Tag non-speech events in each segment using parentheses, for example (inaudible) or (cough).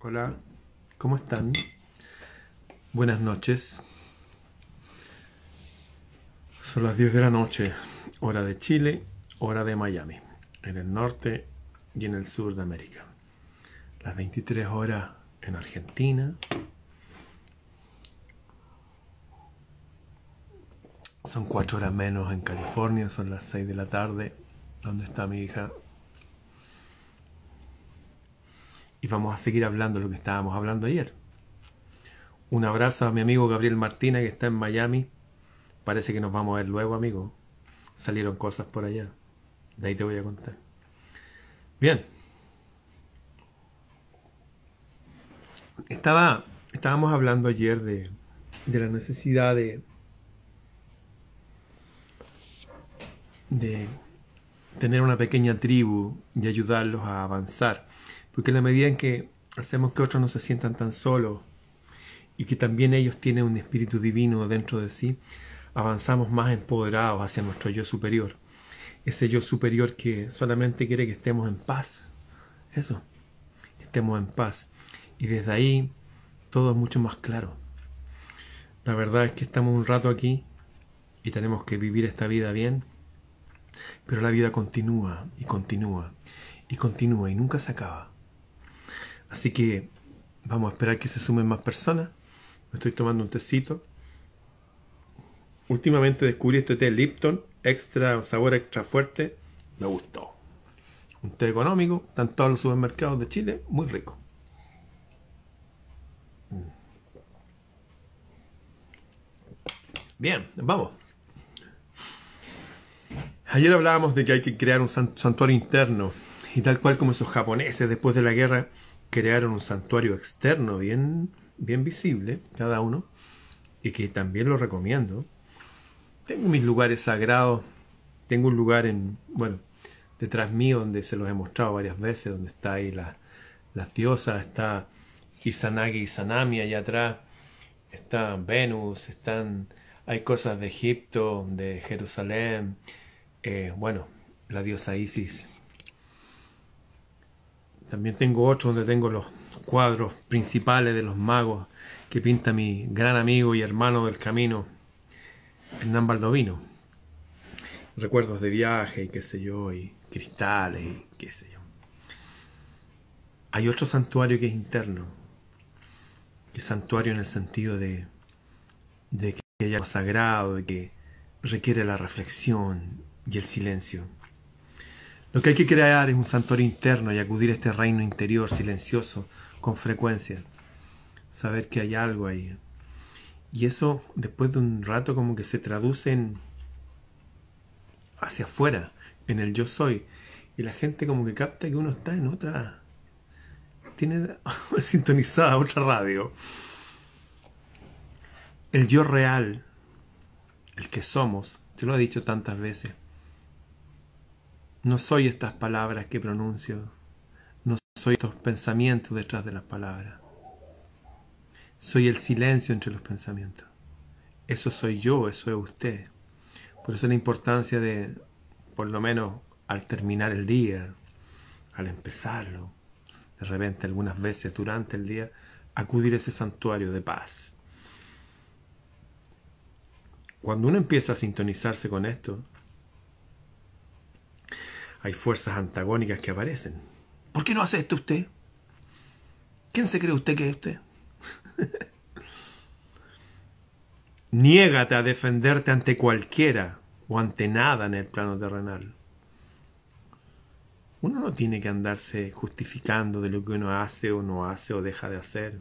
Hola, ¿cómo están? Buenas noches. Son las 10 de la noche, hora de Chile, hora de Miami, en el norte y en el sur de América. Las 23 horas en Argentina. Son 4 horas menos en California, son las 6 de la tarde, donde está mi hija y vamos a seguir hablando de lo que estábamos hablando ayer. Un abrazo a mi amigo Gabriel Martina que está en Miami. Parece que nos vamos a ver luego, amigo. Salieron cosas por allá. De ahí te voy a contar. Bien. Estaba, estábamos hablando ayer de, de la necesidad de, de tener una pequeña tribu y ayudarlos a avanzar porque en la medida en que hacemos que otros no se sientan tan solos y que también ellos tienen un espíritu divino dentro de sí, avanzamos más empoderados hacia nuestro yo superior. Ese yo superior que solamente quiere que estemos en paz. Eso, estemos en paz. Y desde ahí todo es mucho más claro. La verdad es que estamos un rato aquí y tenemos que vivir esta vida bien, pero la vida continúa y continúa y continúa y nunca se acaba. Así que vamos a esperar que se sumen más personas. Me estoy tomando un tecito. Últimamente descubrí este té Lipton, extra sabor extra fuerte. Me gustó. Un té económico, está todos los supermercados de Chile, muy rico. Mm. Bien, vamos. Ayer hablábamos de que hay que crear un santuario interno y tal cual como esos japoneses después de la guerra crearon un santuario externo bien, bien visible, cada uno, y que también lo recomiendo. Tengo mis lugares sagrados, tengo un lugar en, bueno, detrás mío donde se los he mostrado varias veces, donde está ahí las la diosas, está Izanagi y allá atrás, está Venus, están, hay cosas de Egipto, de Jerusalén, eh, bueno, la diosa Isis también tengo otro donde tengo los cuadros principales de los magos que pinta mi gran amigo y hermano del camino, Hernán Baldovino. Recuerdos de viaje y qué sé yo, y cristales y qué sé yo. Hay otro santuario que es interno, que es santuario en el sentido de, de que hay algo sagrado, de que requiere la reflexión y el silencio. Lo que hay que crear es un santuario interno y acudir a este reino interior silencioso con frecuencia. Saber que hay algo ahí. Y eso después de un rato como que se traduce en hacia afuera, en el yo soy. Y la gente como que capta que uno está en otra... Tiene (laughs) sintonizada otra radio. El yo real, el que somos, se lo he dicho tantas veces. No soy estas palabras que pronuncio, no soy estos pensamientos detrás de las palabras. Soy el silencio entre los pensamientos. Eso soy yo, eso es usted. Por eso la importancia de, por lo menos al terminar el día, al empezarlo, de repente algunas veces durante el día, acudir a ese santuario de paz. Cuando uno empieza a sintonizarse con esto, hay fuerzas antagónicas que aparecen. ¿Por qué no hace esto usted? ¿Quién se cree usted que es usted? (laughs) Niégate a defenderte ante cualquiera o ante nada en el plano terrenal. Uno no tiene que andarse justificando de lo que uno hace o no hace o deja de hacer.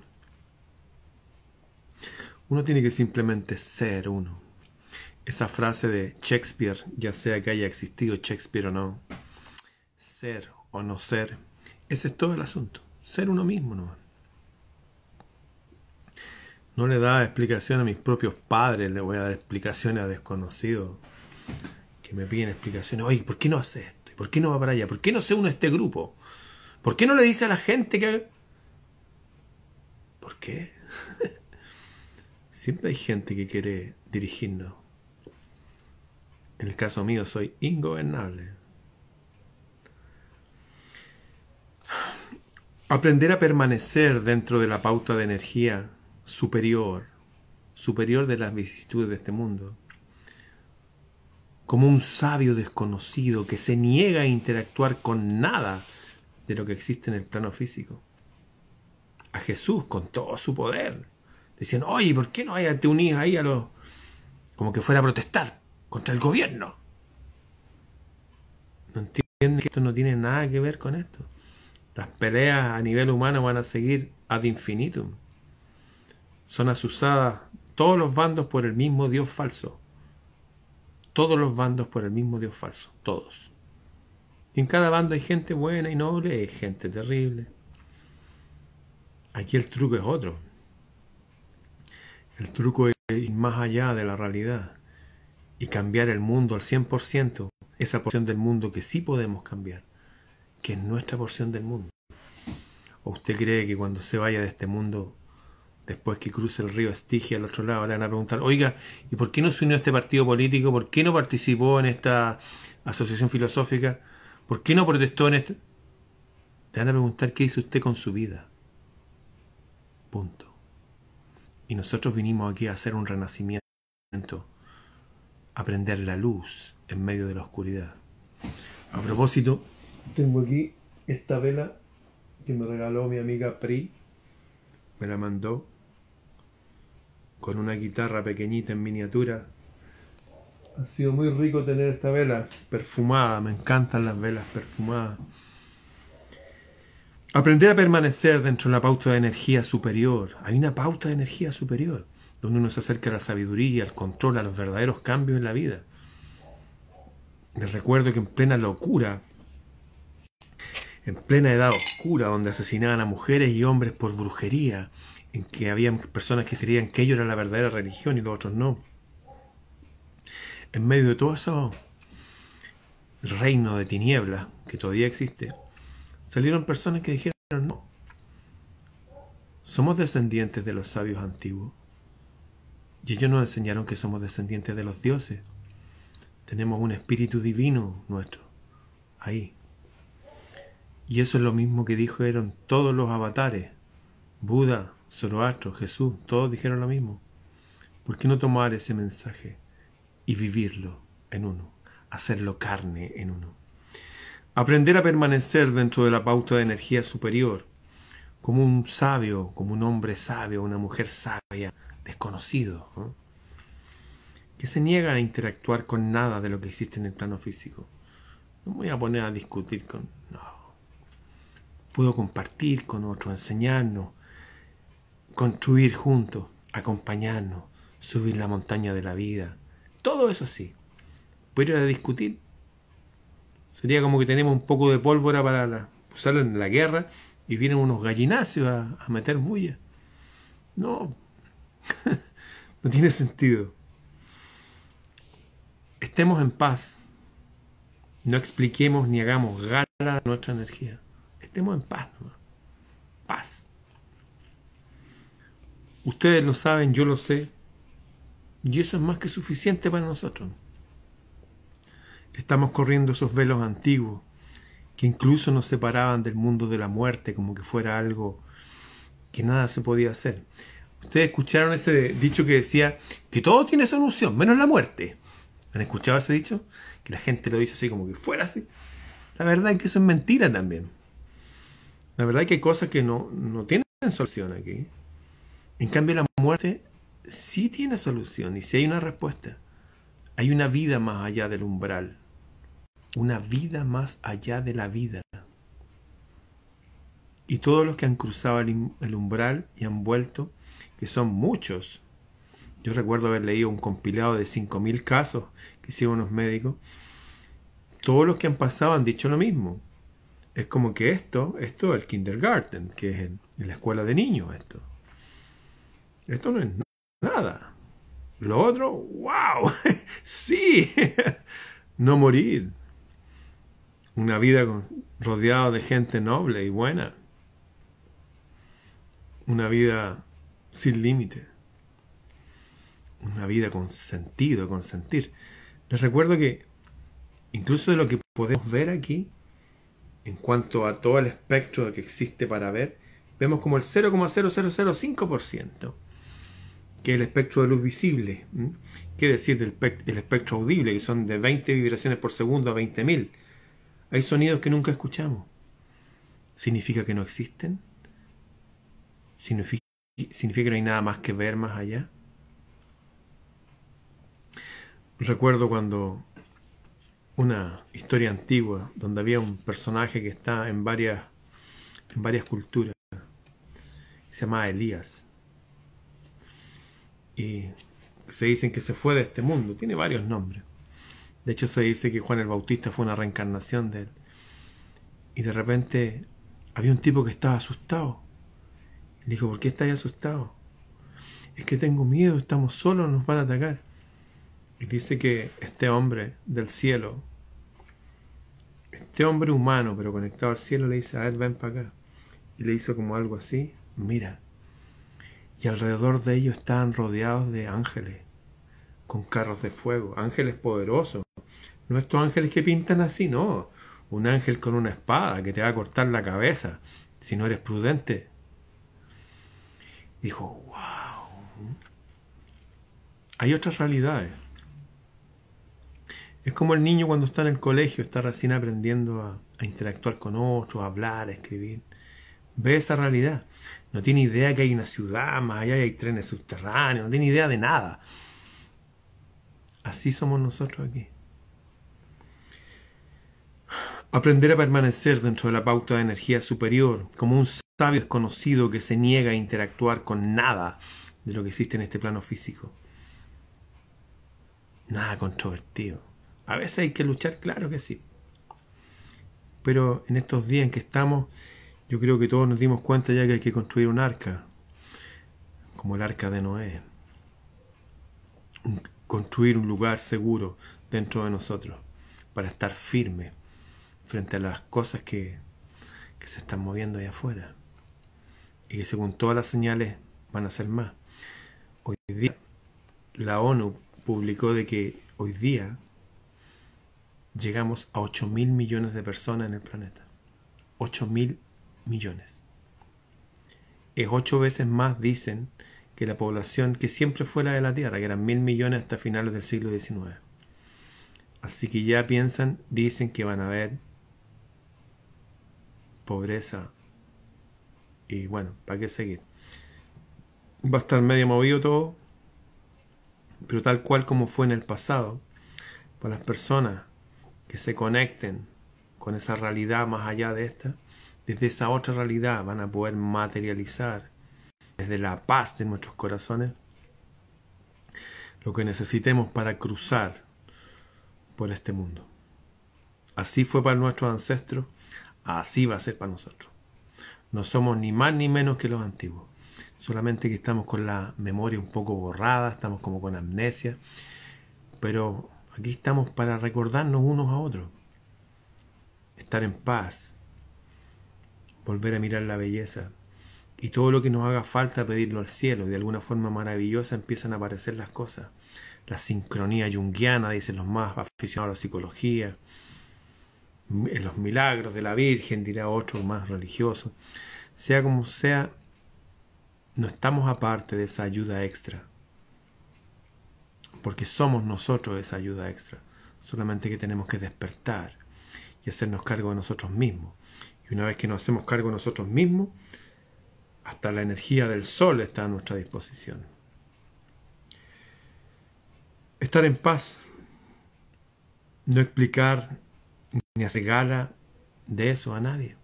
Uno tiene que simplemente ser uno. Esa frase de Shakespeare, ya sea que haya existido Shakespeare o no, ser o no ser, ese es todo el asunto, ser uno mismo nomás. No le da explicación a mis propios padres, le voy a dar explicaciones a desconocidos que me piden explicaciones. Oye, ¿por qué no hace esto? ¿Por qué no va para allá? ¿Por qué no se une a este grupo? ¿Por qué no le dice a la gente que... ¿Por qué? (laughs) Siempre hay gente que quiere dirigirnos. En el caso mío soy ingobernable. Aprender a permanecer dentro de la pauta de energía superior, superior de las vicisitudes de este mundo, como un sabio desconocido que se niega a interactuar con nada de lo que existe en el plano físico. A Jesús con todo su poder. Diciendo, oye, ¿por qué no hay, te unís ahí a los... como que fuera a protestar contra el gobierno? No entiendes que esto no tiene nada que ver con esto. Las peleas a nivel humano van a seguir ad infinitum. Son asusadas todos los bandos por el mismo Dios falso. Todos los bandos por el mismo Dios falso. Todos. Y en cada bando hay gente buena y noble, hay gente terrible. Aquí el truco es otro. El truco es ir más allá de la realidad y cambiar el mundo al 100%, esa porción del mundo que sí podemos cambiar que es nuestra porción del mundo. ¿O usted cree que cuando se vaya de este mundo, después que cruce el río Estigia al otro lado, le van a preguntar, oiga, ¿y por qué no se unió a este partido político? ¿Por qué no participó en esta asociación filosófica? ¿Por qué no protestó en este? Le van a preguntar qué hizo usted con su vida. Punto. Y nosotros vinimos aquí a hacer un renacimiento, aprender la luz en medio de la oscuridad. A propósito, tengo aquí esta vela que me regaló mi amiga Pri. Me la mandó con una guitarra pequeñita en miniatura. Ha sido muy rico tener esta vela perfumada. Me encantan las velas perfumadas. Aprender a permanecer dentro de la pauta de energía superior. Hay una pauta de energía superior, donde uno se acerca a la sabiduría, al control, a los verdaderos cambios en la vida. Les recuerdo que en plena locura en plena edad oscura, donde asesinaban a mujeres y hombres por brujería, en que había personas que creían que ello era la verdadera religión y los otros no. En medio de todo eso reino de tinieblas que todavía existe, salieron personas que dijeron no. Somos descendientes de los sabios antiguos. Y ellos nos enseñaron que somos descendientes de los dioses. Tenemos un espíritu divino nuestro. Ahí, y eso es lo mismo que dijeron todos los avatares. Buda, Zoroastro, Jesús, todos dijeron lo mismo. ¿Por qué no tomar ese mensaje y vivirlo en uno? Hacerlo carne en uno. Aprender a permanecer dentro de la pauta de energía superior, como un sabio, como un hombre sabio, una mujer sabia, desconocido, que se niega a interactuar con nada de lo que existe en el plano físico. No me voy a poner a discutir con... No Puedo compartir con otros, enseñarnos, construir juntos, acompañarnos, subir la montaña de la vida. Todo eso sí. Pero a discutir. Sería como que tenemos un poco de pólvora para la, usarla en la guerra y vienen unos gallinacios a, meter bulla. No, (laughs) no tiene sentido. Estemos en paz. No expliquemos ni hagamos gala nuestra energía estemos en paz. Paz. Ustedes lo saben, yo lo sé. Y eso es más que suficiente para nosotros. Estamos corriendo esos velos antiguos que incluso nos separaban del mundo de la muerte como que fuera algo que nada se podía hacer. Ustedes escucharon ese dicho que decía que todo tiene solución, menos la muerte. ¿Han escuchado ese dicho? Que la gente lo dice así como que fuera así. La verdad es que eso es mentira también. La verdad es que hay cosas que no, no tienen solución aquí. En cambio, la muerte sí tiene solución y sí hay una respuesta. Hay una vida más allá del umbral. Una vida más allá de la vida. Y todos los que han cruzado el, umbral y han vuelto, que son muchos, yo recuerdo haber leído un compilado de 5.000 casos que hicieron los médicos, todos los que han pasado han dicho lo mismo es como que esto, esto el kindergarten, que es en, la escuela de niños, esto. Esto no es nada. Lo otro, wow, (laughs) sí, (laughs) no morir. Una vida rodeada de gente noble y buena. Una vida sin límite. Una vida con sentido, con sentir. Les recuerdo que incluso de lo que podemos ver aquí, en cuanto a todo el espectro que existe para ver, vemos como el 0,0005%, que es el espectro de luz visible, ¿Qué decir del el espectro audible, que son de 20 vibraciones por segundo a 20.000. Hay sonidos que nunca escuchamos. ¿Significa que no existen? ¿Significa que no hay nada más que ver más allá? Recuerdo cuando una historia antigua donde había un personaje que está en varias, en varias culturas. Se llamaba Elías. Y se dicen que se fue de este mundo. Tiene varios nombres. De hecho se dice que Juan el Bautista fue una reencarnación de él. Y de repente había un tipo que estaba asustado. Le dijo, ¿por qué estás asustado? Es que tengo miedo, estamos solos, nos van a atacar. Y dice que este hombre del cielo, este hombre humano pero conectado al cielo, le dice, a él ven para acá. Y le hizo como algo así, mira. Y alrededor de ellos estaban rodeados de ángeles, con carros de fuego, ángeles poderosos. No estos ángeles que pintan así, no. Un ángel con una espada que te va a cortar la cabeza si no eres prudente. Dijo, wow. Hay otras realidades. Es como el niño cuando está en el colegio, está recién aprendiendo a, interactuar con otros, a hablar, a escribir. Ve esa realidad. No tiene idea que hay una ciudad, más allá hay trenes subterráneos, no tiene idea de nada. Así somos nosotros aquí. Aprender a permanecer dentro de la pauta de energía superior, como un sabio desconocido que se niega a interactuar con nada de lo que existe en este plano físico. Nada controvertido. A veces hay que luchar, claro que sí. Pero en estos días en que estamos, yo creo que todos nos dimos cuenta ya que hay que construir un arca, como el arca de Noé. construir un lugar seguro dentro de nosotros, para estar firme frente a las cosas que, se están moviendo ahí afuera. Y que según todas las señales van a ser más. Hoy día la ONU publicó de que hoy día llegamos a 8 mil millones de personas en el planeta. 8 mil millones. Es ocho veces más, dicen, que la población que siempre fue la de la Tierra, que eran mil millones hasta finales del siglo XIX. Así que ya piensan, dicen que van a haber pobreza. Y bueno, ¿para qué seguir? Va a estar medio movido todo, pero tal cual como fue en el pasado, para pues las personas que se conecten con esa realidad más allá de esta, desde esa otra realidad van a poder materializar desde la paz de nuestros corazones lo que necesitemos para cruzar por este mundo. Así fue para nuestros ancestros, así va a ser para nosotros. No somos ni más ni menos que los antiguos, solamente que estamos con la memoria un poco borrada, estamos como con amnesia, pero Aquí estamos para recordarnos unos a otros, estar en paz, volver a mirar la belleza. Y todo lo que nos haga falta pedirlo al cielo. Y de alguna forma maravillosa empiezan a aparecer las cosas. La sincronía junguiana, dicen los más aficionados a la psicología. Los milagros de la Virgen, dirá otro más religioso. Sea como sea, no estamos aparte de esa ayuda extra porque somos nosotros esa ayuda extra, solamente que tenemos que despertar y hacernos cargo de nosotros mismos. Y una vez que nos hacemos cargo de nosotros mismos, hasta la energía del sol está a nuestra disposición. Estar en paz, no explicar ni hacer gala de eso a nadie.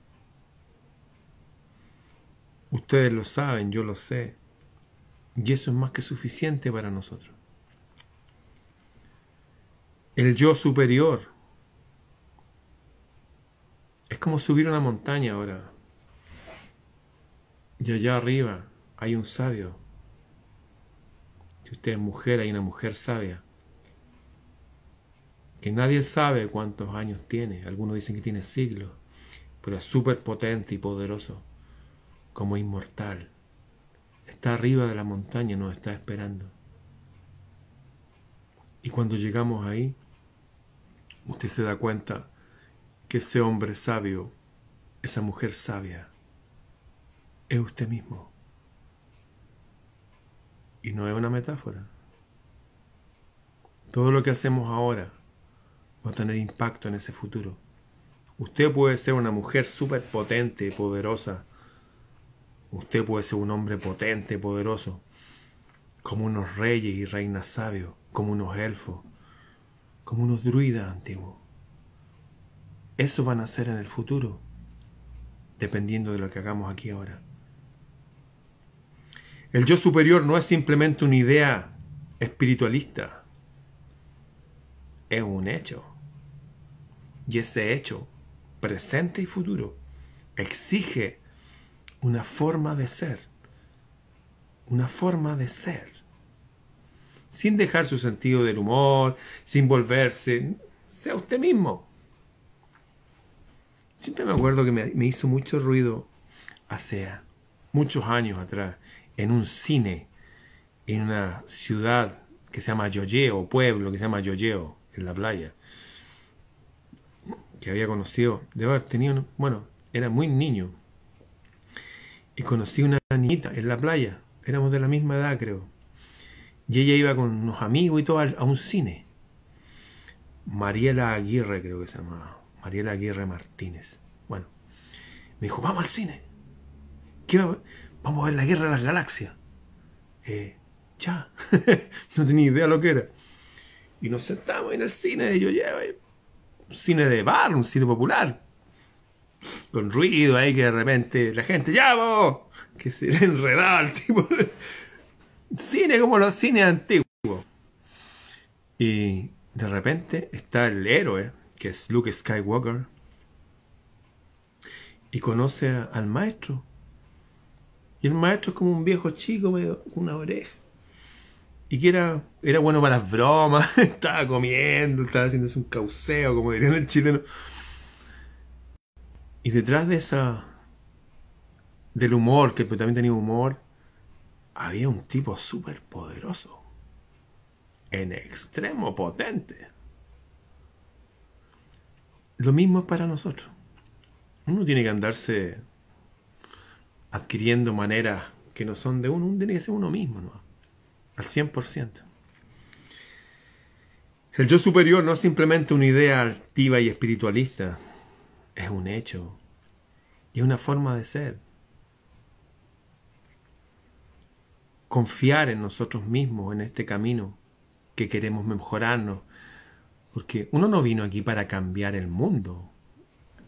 Ustedes lo saben, yo lo sé, y eso es más que suficiente para nosotros el yo superior. Es como subir una montaña ahora. Y allá arriba hay un sabio. Si usted es mujer, hay una mujer sabia. Que nadie sabe cuántos años tiene. Algunos dicen que tiene siglos. Pero es súper potente y poderoso. Como inmortal. Está arriba de la montaña, nos está esperando. Y cuando llegamos ahí, usted se da cuenta que ese hombre sabio, esa mujer sabia, es usted mismo. Y no es una metáfora. Todo lo que hacemos ahora va a tener impacto en ese futuro. Usted puede ser una mujer superpotente, potente, poderosa. Usted puede ser un hombre potente, poderoso. Como unos reyes y reinas sabios, como unos elfos como unos druidas antiguos. Eso van a ser en el futuro, dependiendo de lo que hagamos aquí ahora. El yo superior no es simplemente una idea espiritualista, es un hecho. Y ese hecho, presente y futuro, exige una forma de ser, una forma de ser sin dejar su sentido del humor, sin volverse, sea usted mismo. Siempre me acuerdo que me, hizo mucho ruido hace muchos años atrás, en un cine, en una ciudad que se llama Yoyeo, pueblo que se llama en la playa, que había conocido, de haber bueno, era muy niño, y conocí una niñita en la playa, éramos de la misma edad creo, y ella iba con unos amigos y todo a un cine. Mariela Aguirre creo que se llamaba. Mariela Aguirre Martínez. Bueno, me dijo, vamos al cine. ¿Qué Vamos a ver la guerra de las galaxias. Eh, ya, (laughs) no tenía idea lo que era. Y nos sentamos en el cine, y yo llevo, eh, un cine de bar, un cine popular. Con ruido ahí que de repente la gente, ¡ya Que se le enredaba el tipo. (laughs) cine como los cines antiguos. Y de repente está el héroe, que es Luke Skywalker, y conoce al maestro. Y el maestro es como un viejo chico, medio, una oreja. Y que era, era bueno para las bromas, (laughs) estaba comiendo, estaba haciéndose un cauceo, como dirían el chileno. Y detrás de esa. del humor, que también tenía humor, había un tipo súper poderoso, en extremo potente. Lo mismo es para nosotros. Uno tiene que andarse adquiriendo maneras que no son de uno, uno tiene que ser uno mismo, ¿no? al 100%. El yo superior no es simplemente una idea activa y espiritualista, es un hecho y una forma de ser. confiar en nosotros mismos, en este camino que queremos mejorarnos. Porque uno no vino aquí para cambiar el mundo,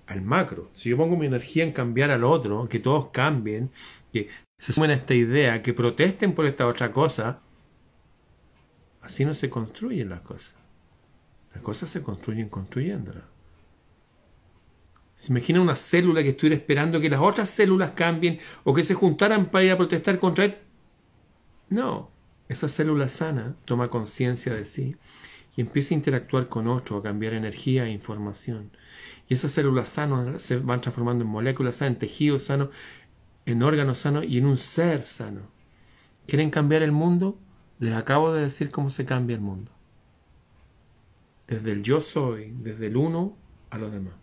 al macro. Si yo pongo mi energía en cambiar al otro, que todos cambien, que se sumen a esta idea, que protesten por esta otra cosa, así no se construyen las cosas. Las cosas se construyen construyéndolas. Se imagina una célula que estuviera esperando que las otras células cambien o que se juntaran para ir a protestar contra él. No, esa célula sana toma conciencia de sí y empieza a interactuar con otro, a cambiar energía e información. Y esas células sanas se van transformando en moléculas sanas, en tejidos sanos, en órganos sanos y en un ser sano. ¿Quieren cambiar el mundo? Les acabo de decir cómo se cambia el mundo. Desde el yo soy, desde el uno a los demás.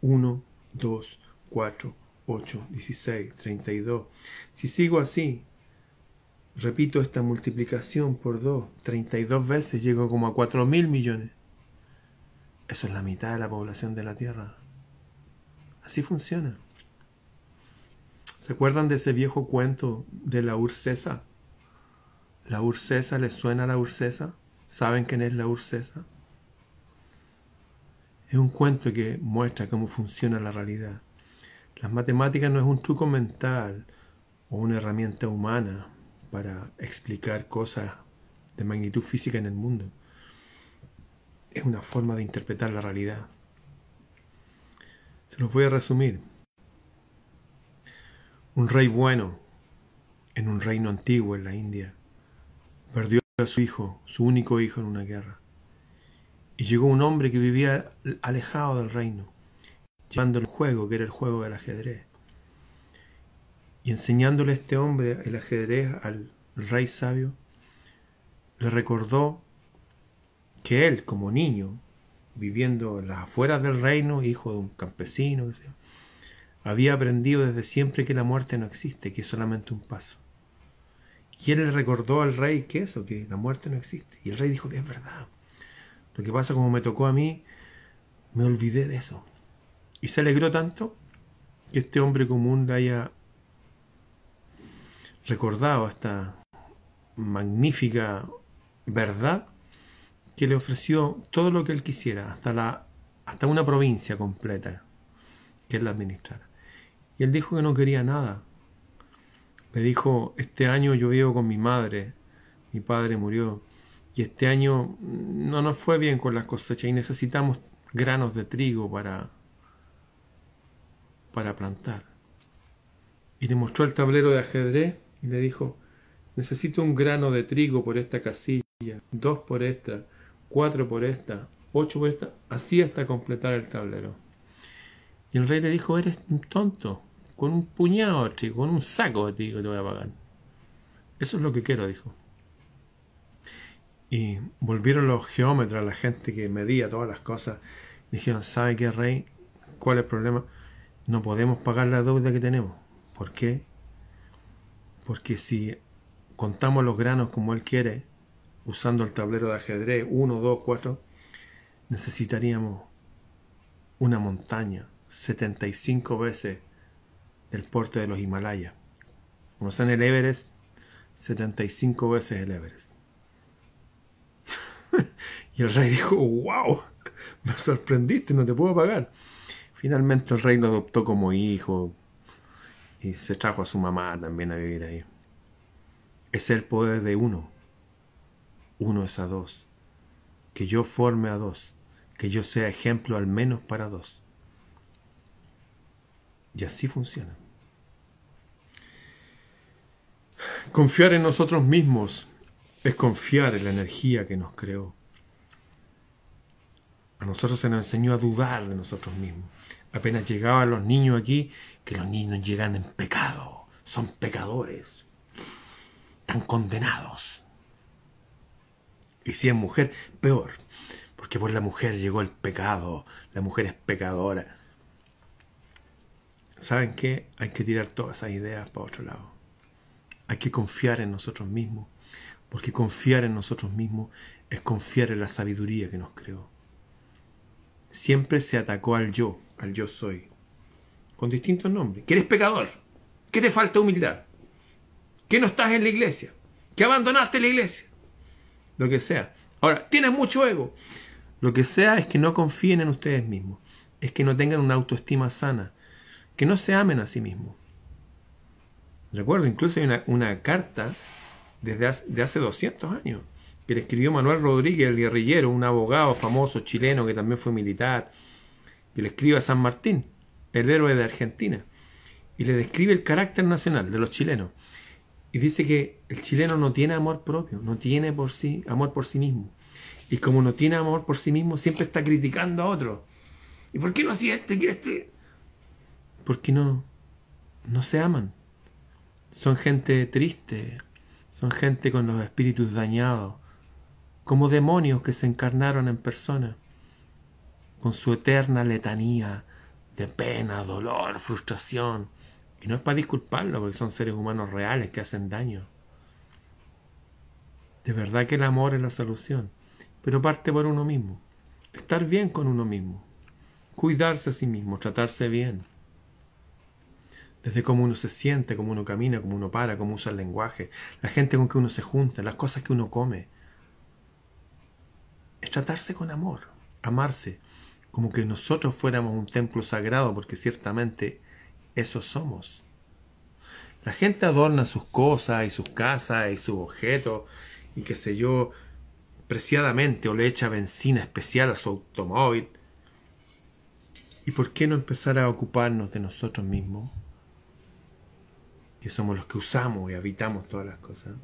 1, 2, 4, 8, 16, 32. Si sigo así, Repito esta multiplicación por 2, 32 veces llego como a 4 mil millones. Eso es la mitad de la población de la Tierra. Así funciona. ¿Se acuerdan de ese viejo cuento de la Urcesa? ¿La Urcesa le suena a la Urcesa? ¿Saben quién es la Urcesa? Es un cuento que muestra cómo funciona la realidad. Las matemáticas no es un truco mental o una herramienta humana para explicar cosas de magnitud física en el mundo. Es una forma de interpretar la realidad. Se los voy a resumir. Un rey bueno en un reino antiguo en la India perdió a su hijo, su único hijo en una guerra. Y llegó un hombre que vivía alejado del reino, llevando el juego que era el juego del ajedrez enseñándole este hombre el ajedrez al rey sabio, le recordó que él, como niño, viviendo en las afueras del reino, hijo de un campesino, había aprendido desde siempre que la muerte no existe, que es solamente un paso. Y él le recordó al rey que eso, que la muerte no existe. Y el rey dijo, es verdad. Lo que pasa como me tocó a mí, me olvidé de eso. Y se alegró tanto que este hombre común le haya recordaba esta magnífica verdad que le ofreció todo lo que él quisiera, hasta, la, hasta una provincia completa que él administrara. Y él dijo que no quería nada. Le dijo, este año yo vivo con mi madre, mi padre murió, y este año no nos fue bien con las cosechas y necesitamos granos de trigo para, para plantar. Y le mostró el tablero de ajedrez y le dijo, necesito un grano de trigo por esta casilla, dos por esta, cuatro por esta, ocho por esta, así hasta completar el tablero. Y el rey le dijo, eres un tonto, con un puñado de trigo, con un saco de trigo te voy a pagar. Eso es lo que quiero, dijo. Y volvieron los geómetros, la gente que medía todas las cosas. Dijeron, ¿sabe qué, rey? ¿Cuál es el problema? No podemos pagar la deuda que tenemos. ¿Por qué? Porque si contamos los granos como él quiere, usando el tablero de ajedrez 1, 2, 4, necesitaríamos una montaña 75 veces el porte de los Himalayas. Como sean el Everest, 75 veces el Everest. (laughs) y el rey dijo, wow, me sorprendiste, no te puedo pagar. Finalmente el rey lo adoptó como hijo, y se trajo a su mamá también a vivir ahí. Es el poder de uno. Uno es a dos. Que yo forme a dos. Que yo sea ejemplo al menos para dos. Y así funciona. Confiar en nosotros mismos es confiar en la energía que nos creó. A nosotros se nos enseñó a dudar de nosotros mismos apenas llegaban los niños aquí, que los niños llegan en pecado, son pecadores, están condenados. Y si es mujer, peor, porque por la mujer llegó el pecado, la mujer es pecadora. ¿Saben qué? Hay que tirar todas esas ideas para otro lado. Hay que confiar en nosotros mismos, porque confiar en nosotros mismos es confiar en la sabiduría que nos creó. Siempre se atacó al yo, al yo soy, con distintos nombres, que eres pecador, que te falta humildad, que no estás en la iglesia, que abandonaste la iglesia, lo que sea. Ahora, tienes mucho ego. Lo que sea es que no confíen en ustedes mismos, es que no tengan una autoestima sana, que no se amen a sí mismos. Recuerdo, incluso hay una, carta desde de hace 200 años que le escribió Manuel Rodríguez, el guerrillero, un abogado famoso chileno que también fue militar, y le escribe a San Martín, el héroe de Argentina, y le describe el carácter nacional de los chilenos. Y dice que el chileno no tiene amor propio, no tiene por sí, amor por sí mismo. Y como no tiene amor por sí mismo, siempre está criticando a otro. ¿Y por qué no hacía este? quiere este? Porque no, no se aman. Son gente triste, son gente con los espíritus dañados, como demonios que se encarnaron en personas con su eterna letanía de pena, dolor, frustración. Y no es para disculparlo, porque son seres humanos reales que hacen daño. De verdad que el amor es la solución, pero parte por uno mismo. Estar bien con uno mismo, cuidarse a sí mismo, tratarse bien. Desde cómo uno se siente, cómo uno camina, cómo uno para, cómo usa el lenguaje, la gente con que uno se junta, las cosas que uno come. Es tratarse con amor, amarse, como que nosotros fuéramos un templo sagrado, porque ciertamente eso somos. La gente adorna sus cosas y sus casas y sus objetos y qué sé yo, preciadamente o le echa benzina especial a su automóvil. ¿Y por qué no empezar a ocuparnos de nosotros mismos? Que somos los que usamos y habitamos todas las cosas.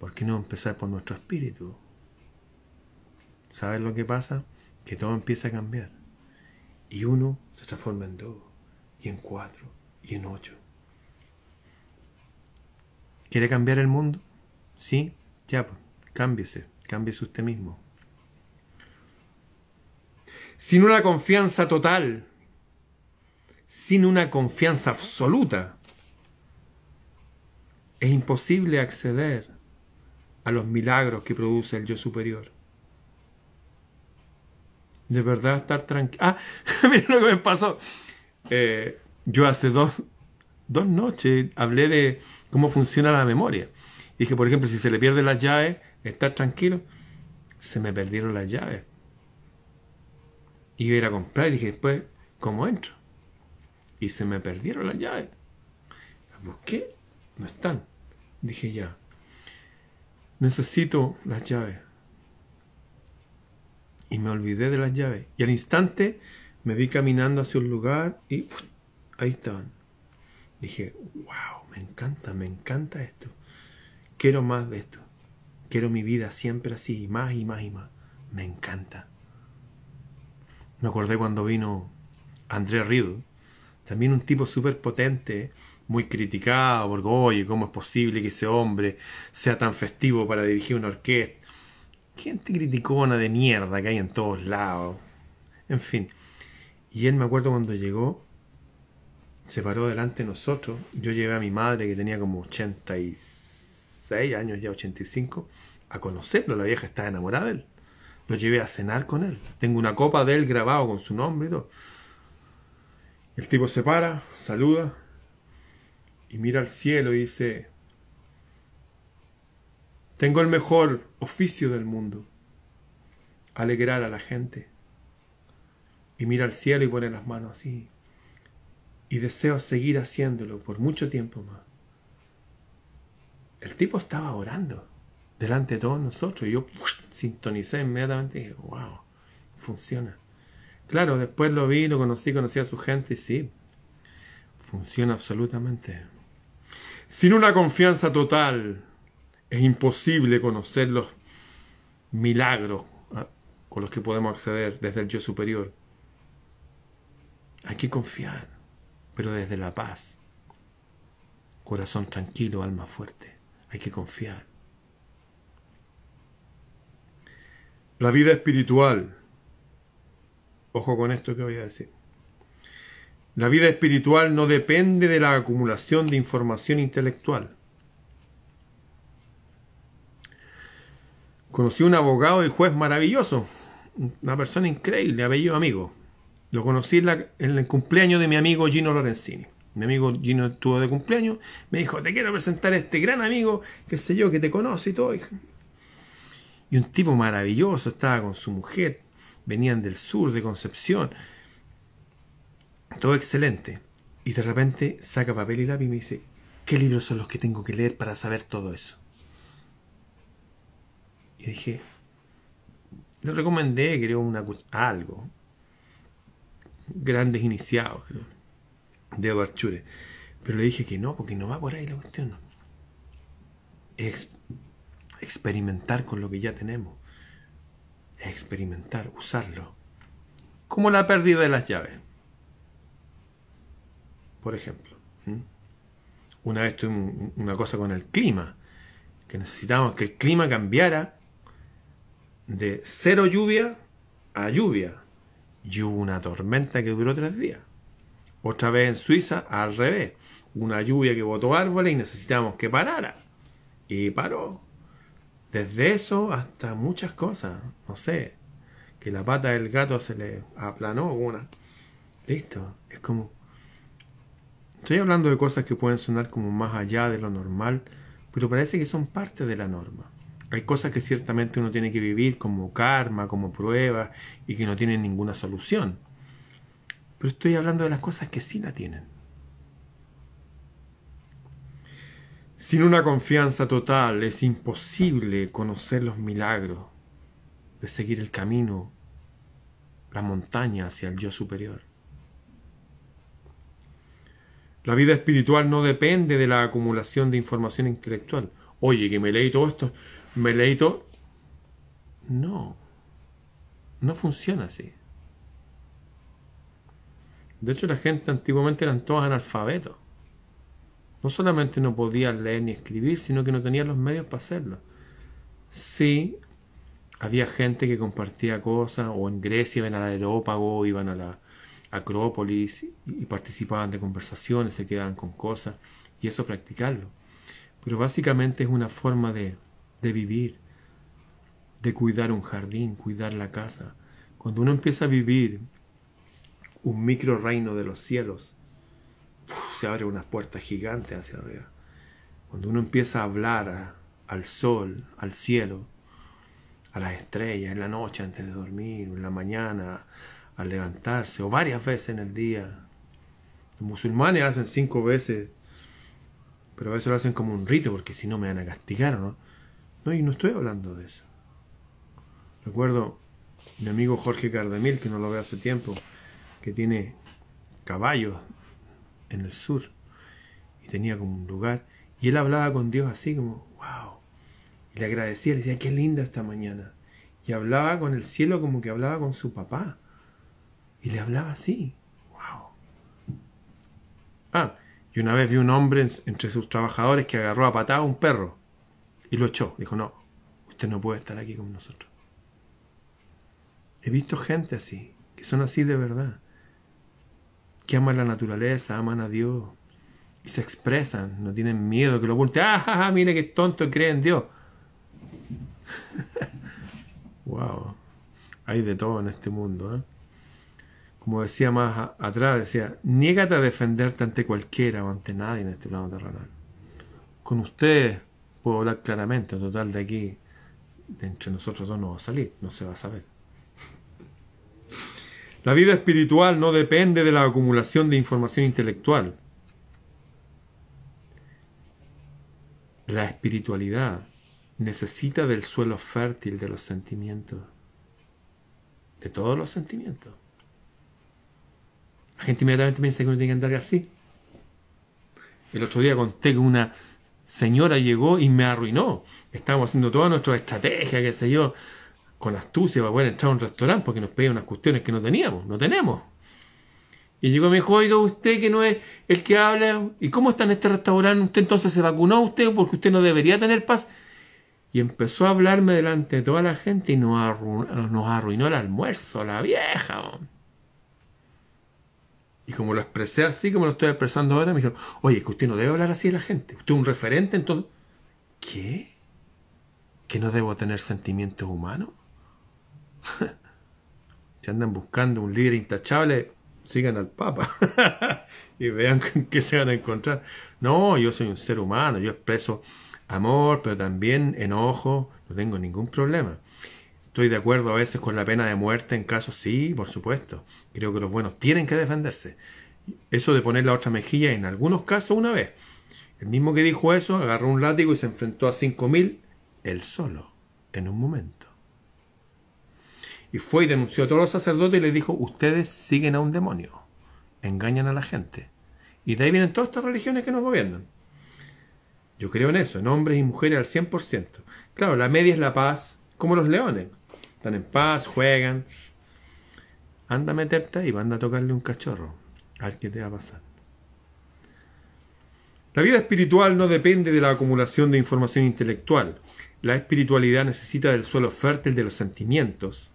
¿Por qué no empezar por nuestro espíritu? ¿Sabes lo que pasa? que todo empieza a cambiar. Y uno se transforma en dos, y en cuatro, y en ocho. ¿Quiere cambiar el mundo? Sí, ya, pues, cámbiese, cámbiese usted mismo. Sin una confianza total, sin una confianza absoluta, es imposible acceder a los milagros que produce el yo superior de verdad estar tranquilo. Ah, (laughs) miren lo que me pasó. Eh, yo hace dos, dos noches hablé de cómo funciona la memoria. Dije, por ejemplo, si se le pierden las llaves, estar tranquilo. Se me perdieron las llaves. Y yo iba a comprar y dije, después, ¿cómo entro? Y se me perdieron las llaves. Las busqué, no están. Dije ya, necesito las llaves y me olvidé de las llaves. Y al instante me vi caminando hacia un lugar y ahí estaban. Dije, wow, me encanta, me encanta esto. Quiero más de esto. Quiero mi vida siempre así, y más y más y más. Me encanta. Me acordé cuando vino André Rido, también un tipo súper potente, muy criticado, porque oye, ¿cómo es posible que ese hombre sea tan festivo para dirigir una orquesta? gente criticona de mierda que hay en todos lados. En fin. Y él me acuerdo cuando llegó, se paró delante de nosotros. Yo llevé a mi madre, que tenía como 86 años, ya 85, a conocerlo. La vieja estaba enamorada de él. Lo llevé a cenar con él. Tengo una copa de él grabado con su nombre y todo. El tipo se para, saluda y mira al cielo y dice, tengo el mejor oficio del mundo. Alegrar a la gente. Y mira al cielo y pone las manos así. Y deseo seguir haciéndolo por mucho tiempo más. El tipo estaba orando delante de todos nosotros. Y yo sintonicé inmediatamente y dije, wow, funciona. Claro, después lo vi, lo conocí, conocí a su gente y sí, funciona absolutamente. Sin una confianza total es imposible conocer los milagros con los que podemos acceder desde el yo superior. Hay que confiar, pero desde la paz. Corazón tranquilo, alma fuerte. Hay que confiar. La vida espiritual. Ojo con esto que voy a decir. La vida espiritual no depende de la acumulación de información intelectual. Conocí un abogado y juez maravilloso, una persona increíble, apellido amigo. Lo conocí en, el cumpleaños de mi amigo Gino Lorenzini. Mi amigo Gino estuvo de cumpleaños, me dijo, te quiero presentar a este gran amigo, qué sé yo, que te conoce y todo. Y un tipo maravilloso, estaba con su mujer, venían del sur, de Concepción. Todo excelente. Y de repente saca papel y lápiz y me dice, ¿qué libros son los que tengo que leer para saber todo eso? Y dije, le recomendé, creo, una, algo. Grandes iniciados, creo. De Barchure. Pero le dije que no, porque no va por ahí la cuestión. Es experimentar con lo que ya tenemos. experimentar, usarlo. Como la pérdida de las llaves. Por ejemplo. Una vez tuve una cosa con el clima. Que necesitábamos que el clima cambiara de cero lluvia a lluvia y una tormenta que duró tres días. Otra vez en Suiza, al revés, una lluvia que botó árboles y necesitamos que parara. Y paró. Desde eso hasta muchas cosas, no sé, que la pata del gato se le aplanó una. Listo, es como... Estoy hablando de cosas que pueden sonar como más allá de lo normal, pero parece que son parte de la norma. Hay cosas que ciertamente uno tiene que vivir como karma, como prueba, y que no tienen ninguna solución. Pero estoy hablando de las cosas que sí la tienen. Sin una confianza total es imposible conocer los milagros de seguir el camino, la montaña hacia el yo superior. La vida espiritual no depende de la acumulación de información intelectual. Oye, que me leí todo esto, me leí No, no funciona así. De hecho, la gente antiguamente eran todas analfabetos. No solamente no podían leer ni escribir, sino que no tenían los medios para hacerlo. Sí, había gente que compartía cosas, o en Grecia iban la aerópago, iban a la Acrópolis y, y participaban de conversaciones, se quedaban con cosas, y eso practicarlo. Pero básicamente es una forma de de vivir, de cuidar un jardín, cuidar la casa. Cuando uno empieza a vivir un micro reino de los cielos, se abre una puerta gigante hacia arriba. Cuando uno empieza a hablar al sol, al cielo, a las estrellas, en la noche antes de dormir, en la mañana, al levantarse, o varias veces en el día. Los musulmanes hacen cinco veces, pero a veces lo hacen como un rito, porque si no me van a castigar, ¿no? No, y no estoy hablando de eso. Recuerdo mi amigo Jorge Cardemil, que no lo veo hace tiempo, que tiene caballos en el sur y tenía como un lugar. Y él hablaba con Dios así como, wow. Y le agradecía, le decía, qué linda esta mañana. Y hablaba con el cielo como que hablaba con su papá. Y le hablaba así, wow. Ah, y una vez vi un hombre entre sus trabajadores que agarró a patada a un perro y lo echó. Dijo, no, usted no puede estar aquí con nosotros. He visto gente así, que son así de verdad, que aman la naturaleza, aman a Dios, y se expresan, no tienen miedo que lo oculte. ¡Ah, mire qué tonto cree en Dios! wow, (laughs) hay de todo en este mundo. ¿eh? Como decía más atrás, decía, niégate a defenderte ante cualquiera o ante nadie en este plano terrenal. Con ustedes puedo hablar claramente, total de aquí, de entre nosotros dos no va a salir, no se va a saber. La vida espiritual no depende de la acumulación de información intelectual. La espiritualidad necesita del suelo fértil de los sentimientos, de todos los sentimientos. La gente inmediatamente piensa que uno tiene que andar así. El otro día conté que una, señora llegó y me arruinó. Estábamos haciendo toda nuestra estrategia, qué sé yo, con astucia para poder entrar a un restaurante porque nos pedían unas cuestiones que no teníamos, no tenemos. Y llegó mi me dijo, oiga, usted que no es el que habla, ¿y cómo está en este restaurante? ¿Usted entonces se vacunó usted porque usted no debería tener paz? Y empezó a hablarme delante de toda la gente y nos, arruinó, el almuerzo, la vieja. Y como lo expresé así, como lo estoy expresando ahora, me dijeron, oye, que usted no debe hablar así de la gente. Usted es un referente, entonces... ¿Qué? ¿Que no debo tener sentimientos humanos? (laughs) si andan buscando un líder intachable, sigan al Papa (laughs) y vean (laughs) qué se van a encontrar. No, yo soy un ser humano, yo expreso amor, pero también enojo, no tengo ningún problema. Estoy de acuerdo a veces con la pena de muerte en casos, sí, por supuesto. Creo que los buenos tienen que defenderse. Eso de poner la otra mejilla en algunos casos una vez. El mismo que dijo eso agarró un látigo y se enfrentó a cinco mil, él solo, en un momento. Y fue y denunció a todos los sacerdotes y le dijo, ustedes siguen a un demonio, engañan a la gente. Y de ahí vienen todas estas religiones que nos gobiernan. Yo creo en eso, en hombres y mujeres al 100%. Claro, la media es la paz, como los leones están en paz, juegan. Anda a meterte ahí, van a tocarle un cachorro. Al que te va a pasar. La vida espiritual no depende de la acumulación de información intelectual. La espiritualidad necesita del suelo fértil de los sentimientos.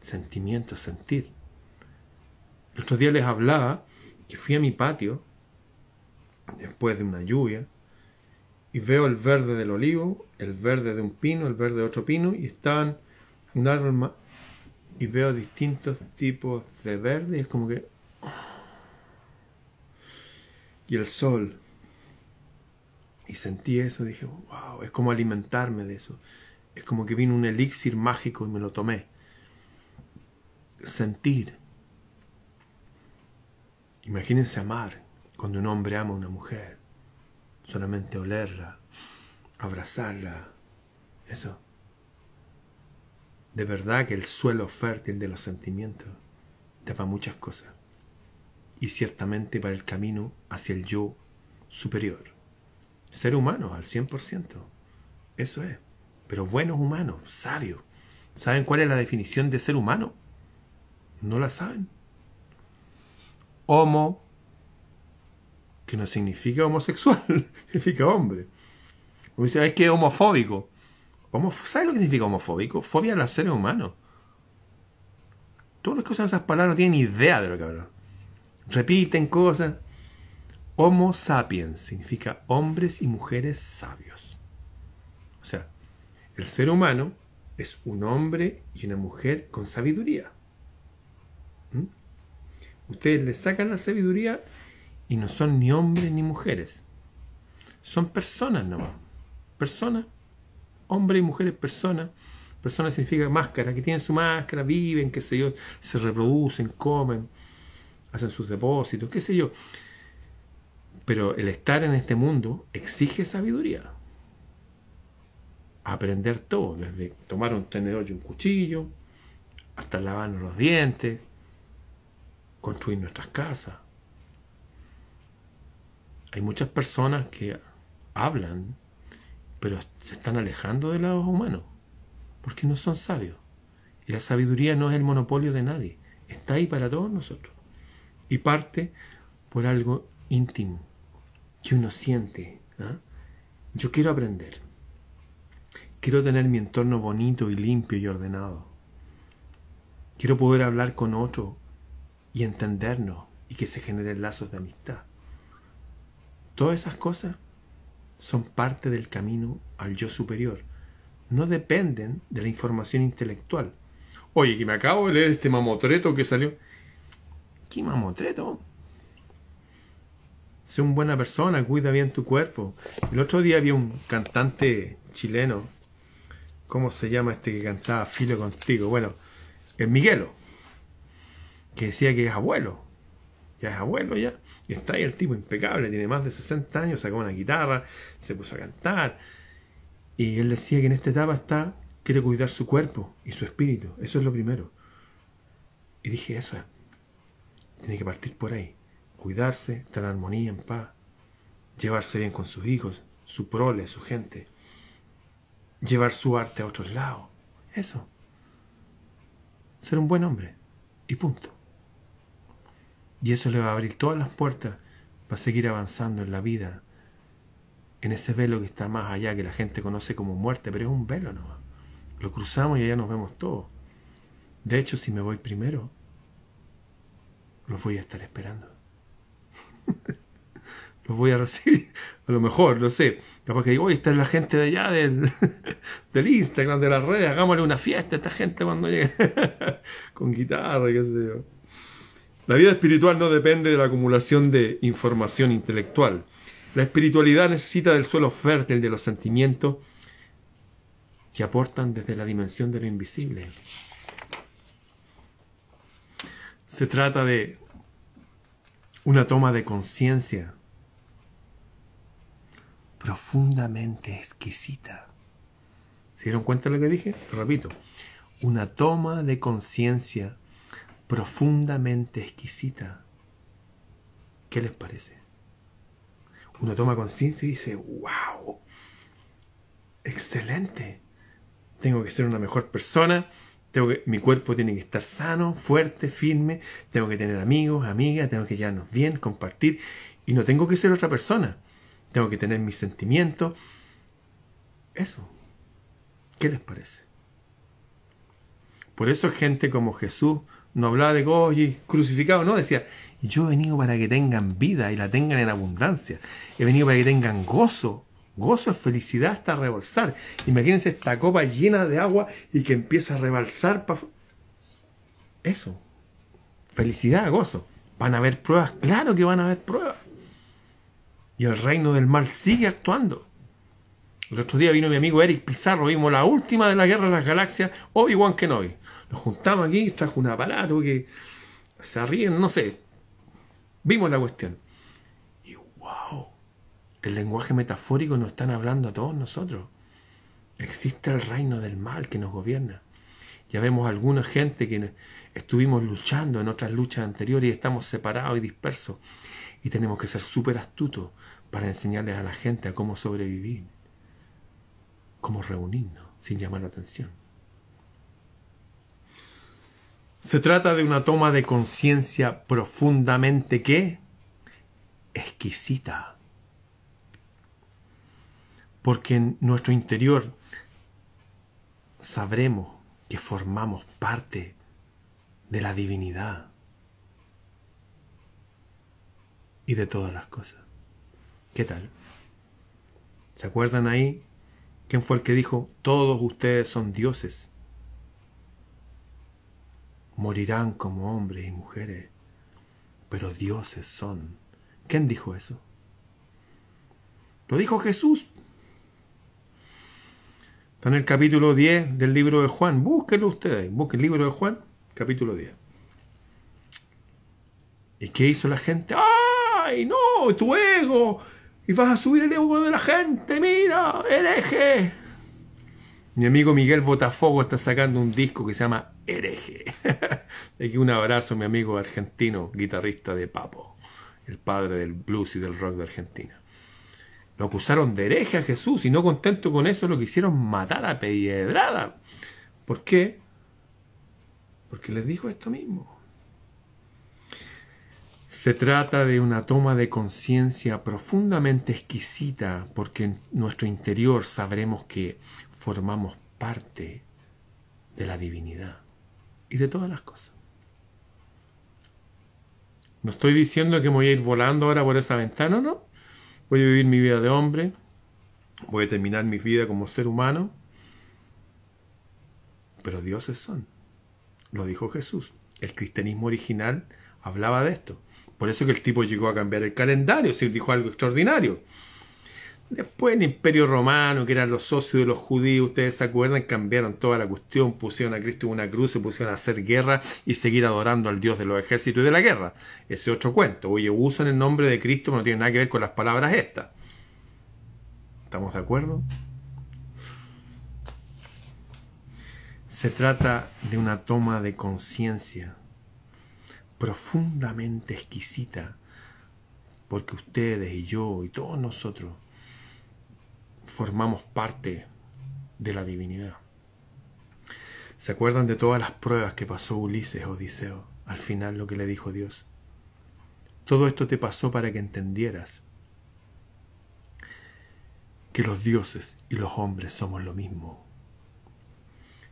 Sentimientos, sentir. El otro día les hablaba que fui a mi patio después de una lluvia y veo el verde del olivo, el verde de un pino, el verde de otro pino, y están un árbol y veo distintos tipos de verde, y es como que... Y el sol. Y sentí eso, dije, wow, es como alimentarme de eso. Es como que vino un elixir mágico y me lo tomé. Sentir. Imagínense amar cuando un hombre ama a una mujer solamente olerla, abrazarla, eso. De verdad que el suelo fértil de los sentimientos da para muchas cosas y ciertamente para el camino hacia el yo superior. Ser humano al 100%, eso es, pero buenos humanos, sabios. ¿Saben cuál es la definición de ser humano? No la saben. Homo que no significa homosexual, (laughs) significa hombre. O es que es homofóbico. ¿Sabes lo que significa homofóbico? Fobia a los seres humanos. Todos los que usan esas palabras no tienen idea de lo que hablan. Repiten cosas. Homo sapiens significa hombres y mujeres sabios. O sea, el ser humano es un hombre y una mujer con sabiduría. ¿Mm? Ustedes le sacan la sabiduría y no son ni hombres ni mujeres. Son personas nomás. Personas, hombres y mujeres, personas. personas significa máscara, que tienen su máscara, viven, qué sé yo, se reproducen, comen, hacen sus depósitos, qué sé yo. Pero el estar en este mundo exige sabiduría. Aprender todo, desde tomar un tenedor y un cuchillo, hasta lavarnos los dientes, construir nuestras casas, hay muchas personas que hablan, pero se están alejando de los humanos, porque no son sabios. Y la sabiduría no es el monopolio de nadie, está ahí para todos nosotros. Y parte por algo íntimo, que uno siente. ¿ah? Yo quiero aprender. Quiero tener mi entorno bonito y limpio y ordenado. Quiero poder hablar con otro y entendernos y que se generen lazos de amistad. Todas esas cosas son parte del camino al yo superior. No dependen de la información intelectual. Oye, que me acabo de leer este mamotreto que salió. ¿Qué mamotreto? Sé una buena persona, cuida bien tu cuerpo. El otro día había un cantante chileno. ¿Cómo se llama este que cantaba Filo contigo? Bueno, el Miguelo. Que decía que es abuelo. Ya es abuelo ya. Y está ahí el tipo impecable, tiene más de 60 años, sacó una guitarra, se puso a cantar. Y él decía que en esta etapa está, quiere cuidar su cuerpo y su espíritu, eso es lo primero. Y dije, eso es, tiene que partir por ahí, cuidarse, estar en armonía, en paz, llevarse bien con sus hijos, su prole, su gente, llevar su arte a otros lados, eso. Ser un buen hombre y punto. Y eso le va a abrir todas las puertas para seguir avanzando en la vida, en ese velo que está más allá, que la gente conoce como muerte, pero es un velo nomás. Lo cruzamos y allá nos vemos todos. De hecho, si me voy primero, los voy a estar esperando. (laughs) los voy a recibir, a lo mejor, no sé. Capaz que digo, oye, esta es la gente de allá del, (laughs) del Instagram, de las redes, hagámosle una fiesta a esta gente cuando llegue. (laughs) Con guitarra, qué sé yo. La vida espiritual no depende de la acumulación de información intelectual. La espiritualidad necesita del suelo fértil de los sentimientos que aportan desde la dimensión de lo invisible. Se trata de una toma de conciencia profundamente exquisita. ¿Se dieron cuenta de lo que dije? Repito, una toma de conciencia profundamente exquisita. ¿Qué les parece? Uno toma conciencia y dice, wow, excelente. Tengo que ser una mejor persona. Tengo que, mi cuerpo tiene que estar sano, fuerte, firme. Tengo que tener amigos, amigas. Tengo que llevarnos bien, compartir. Y no tengo que ser otra persona. Tengo que tener mis sentimientos. Eso. ¿Qué les parece? Por eso gente como Jesús no hablaba de y crucificado, no, decía, yo he venido para que tengan vida y la tengan en abundancia, he venido para que tengan gozo, gozo es felicidad hasta rebalsar. Imagínense esta copa llena de agua y que empieza a rebalsar. Eso, felicidad, gozo. Van a haber pruebas, claro que van a haber pruebas. Y el reino del mal sigue actuando. El otro día vino mi amigo Eric Pizarro, vimos la última de la Guerra de las Galaxias, que no hoy nos juntamos aquí, trajo un aparato que se ríen, no sé. Vimos la cuestión. Y wow, el lenguaje metafórico nos están hablando a todos nosotros. Existe el reino del mal que nos gobierna. Ya vemos alguna gente que estuvimos luchando en otras luchas anteriores y estamos separados y dispersos. Y tenemos que ser súper astutos para enseñarles a la gente a cómo sobrevivir, cómo reunirnos sin llamar la atención. Se trata de una toma de conciencia profundamente que exquisita. Porque en nuestro interior sabremos que formamos parte de la divinidad y de todas las cosas. ¿Qué tal? ¿Se acuerdan ahí quién fue el que dijo, todos ustedes son dioses? morirán como hombres y mujeres, pero dioses son. ¿Quién dijo eso? Lo dijo Jesús. Está en el capítulo 10 del libro de Juan. Búsquenlo ustedes. Busquen el libro de Juan, capítulo 10. ¿Y qué hizo la gente? ¡Ay, no! ¡Tu ego! Y vas a subir el ego de la gente. ¡Mira! ¡Hereje! Mi amigo Miguel Botafogo está sacando un disco que se llama Hereje. (laughs) Aquí un abrazo, mi amigo argentino, guitarrista de Papo, el padre del blues y del rock de Argentina. Lo acusaron de hereje a Jesús y no contento con eso lo quisieron matar a pedrada. ¿Por qué? Porque les dijo esto mismo. Se trata de una toma de conciencia profundamente exquisita porque en nuestro interior sabremos que formamos parte de la divinidad y de todas las cosas. No estoy diciendo que me voy a ir volando ahora por esa ventana, no. Voy a vivir mi vida de hombre, voy a terminar mi vida como ser humano, pero dioses son. Lo dijo Jesús. El cristianismo original hablaba de esto. Por eso que el tipo llegó a cambiar el calendario, si dijo algo extraordinario. Después el Imperio Romano, que eran los socios de los judíos, ustedes se acuerdan, cambiaron toda la cuestión, pusieron a Cristo en una cruz, se pusieron a hacer guerra y seguir adorando al Dios de los ejércitos y de la guerra. Ese otro cuento. Oye, usan el nombre de Cristo, pero no tiene nada que ver con las palabras estas. ¿Estamos de acuerdo? Se trata de una toma de conciencia profundamente exquisita, porque ustedes y yo y todos nosotros formamos parte de la divinidad. ¿Se acuerdan de todas las pruebas que pasó Ulises, Odiseo? Al final lo que le dijo Dios. Todo esto te pasó para que entendieras que los dioses y los hombres somos lo mismo.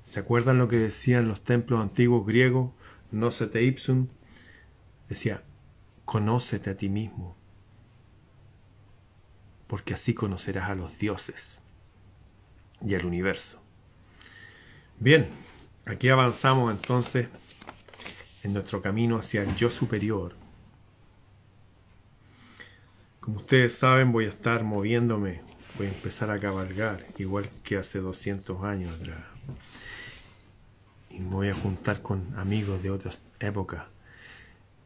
¿Se acuerdan lo que decían los templos antiguos griegos? Nocete ipsum. Decía, conócete a ti mismo porque así conocerás a los dioses y al universo. Bien, aquí avanzamos entonces en nuestro camino hacia el yo superior. Como ustedes saben, voy a estar moviéndome, voy a empezar a cabalgar, igual que hace 200 años atrás. Y me voy a juntar con amigos de otras épocas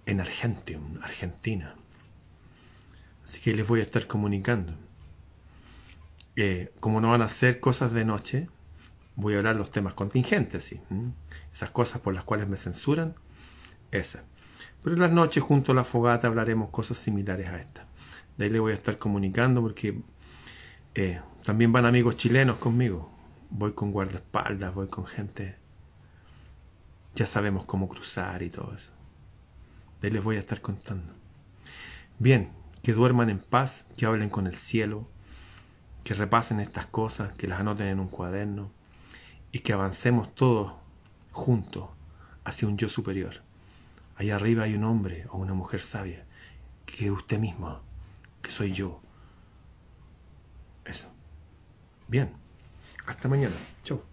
en Argentium, Argentina. Así que les voy a estar comunicando. Eh, como no van a ser cosas de noche, voy a hablar los temas contingentes, ¿sí? Esas cosas por las cuales me censuran, esas. Pero en las noches junto a la fogata hablaremos cosas similares a estas De ahí les voy a estar comunicando porque eh, también van amigos chilenos conmigo. Voy con guardaespaldas, voy con gente. Ya sabemos cómo cruzar y todo eso. De ahí les voy a estar contando. Bien, que duerman en paz, que hablen con el cielo, que repasen estas cosas, que las anoten en un cuaderno y que avancemos todos juntos hacia un yo superior. Allá arriba hay un hombre o una mujer sabia, que usted mismo, que soy yo. Eso. Bien. Hasta mañana. Chau.